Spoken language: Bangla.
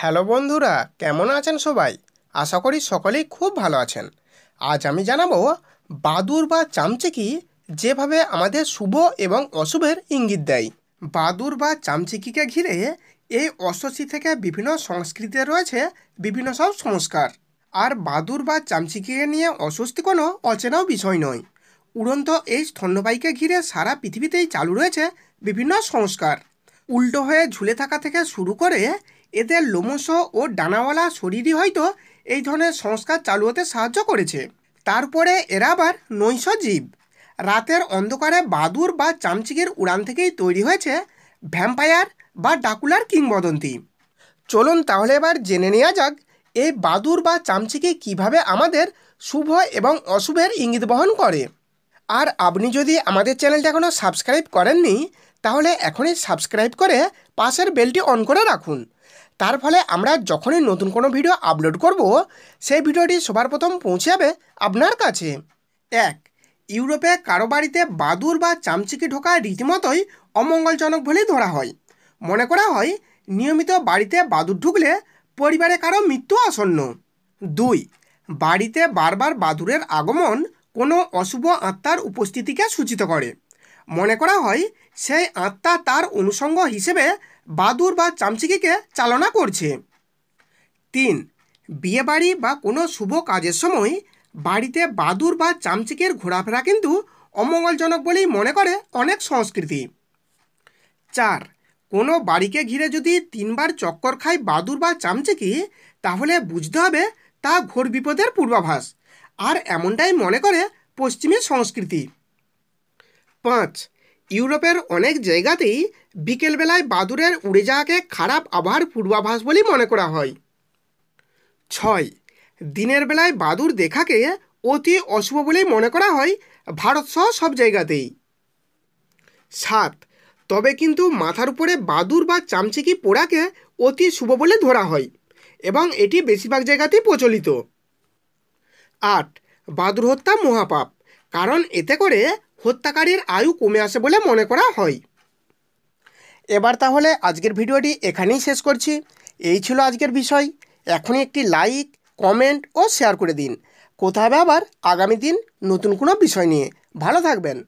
হ্যালো বন্ধুরা কেমন আছেন সবাই আশা করি সকলেই খুব ভালো আছেন আজ আমি জানাবো বাদুর বা চামচিকি যেভাবে আমাদের শুভ এবং অশুভের ইঙ্গিত দেয় বাদুর বা চামচিকিকে ঘিরে এই অশ্বসি থেকে বিভিন্ন সংস্কৃতিতে রয়েছে বিভিন্ন সব সংস্কার আর বাদুর বা চামচিকিকে নিয়ে অস্বস্তি কোনো অচেনাও বিষয় নয় উড়ন্ত এই স্তন্যবাহীকে ঘিরে সারা পৃথিবীতেই চালু রয়েছে বিভিন্ন সংস্কার উল্টো হয়ে ঝুলে থাকা থেকে শুরু করে এদের লোমশ ও ডানাওয়ালা শরীরই হয়তো এই ধরনের সংস্কার চালু হতে সাহায্য করেছে তারপরে এরা আবার নৈশ জীব রাতের অন্ধকারে বাদুর বা চামচিকের উড়ান থেকেই তৈরি হয়েছে ভ্যাম্পায়ার বা ডাকুলার কিংবদন্তি চলুন তাহলে এবার জেনে নেওয়া যাক এই বাদুর বা চামচিকে কিভাবে আমাদের শুভ এবং অশুভের ইঙ্গিত বহন করে আর আপনি যদি আমাদের চ্যানেলটা এখনও সাবস্ক্রাইব করেননি তাহলে এখনই সাবস্ক্রাইব করে পাশের বেলটি অন করে রাখুন তার ফলে আমরা যখনই নতুন কোনো ভিডিও আপলোড করব সেই ভিডিওটি সবার প্রথম পৌঁছে যাবে আপনার কাছে এক ইউরোপে কারো বাড়িতে বাদুর বা চামচিকি ঢোকা রীতিমতোই অমঙ্গলজনক বলেই ধরা হয় মনে করা হয় নিয়মিত বাড়িতে বাদুর ঢুকলে পরিবারে কারো মৃত্যু আসন্ন দুই বাড়িতে বারবার বাদুরের আগমন কোনো অশুভ আত্মার উপস্থিতিকে সূচিত করে মনে করা হয় সেই আত্মা তার অনুষঙ্গ হিসেবে বাদুর বা চামচিকিকে চালনা করছে তিন বিয়েবাড়ি বা কোনো শুভ কাজের সময় বাড়িতে বাদুর বা চামচিকের ঘোরাফেরা কিন্তু অমঙ্গলজনক বলেই মনে করে অনেক সংস্কৃতি চার কোনো বাড়িকে ঘিরে যদি তিনবার চক্কর খায় বাদুর বা চামচিকি তাহলে বুঝতে হবে তা ঘোর বিপদের পূর্বাভাস আর এমনটাই মনে করে পশ্চিমী সংস্কৃতি পাঁচ ইউরোপের অনেক জায়গাতেই বিকেলবেলায় বাদুরের উড়ে যাওয়াকে খারাপ আবহাওয়ার পূর্বাভাস বলেই মনে করা হয় ছয় দিনের বেলায় বাদুর দেখাকে অতি অশুভ বলেই মনে করা হয় ভারতসহ সব জায়গাতেই সাত তবে কিন্তু মাথার উপরে বাদুর বা চামচিকি পোড়াকে অতি শুভ বলে ধরা হয় এবং এটি বেশিরভাগ জায়গাতেই প্রচলিত আট বাদুর হত্যা মহাপাপ কারণ এতে করে হত্যাকারীর আয়ু কমে আসে বলে মনে করা হয় এবার তাহলে আজকের ভিডিওটি এখানেই শেষ করছি এই ছিল আজকের বিষয় এখনই একটি লাইক কমেন্ট ও শেয়ার করে দিন কোথায় আবার আগামী দিন নতুন কোনো বিষয় নিয়ে ভালো থাকবেন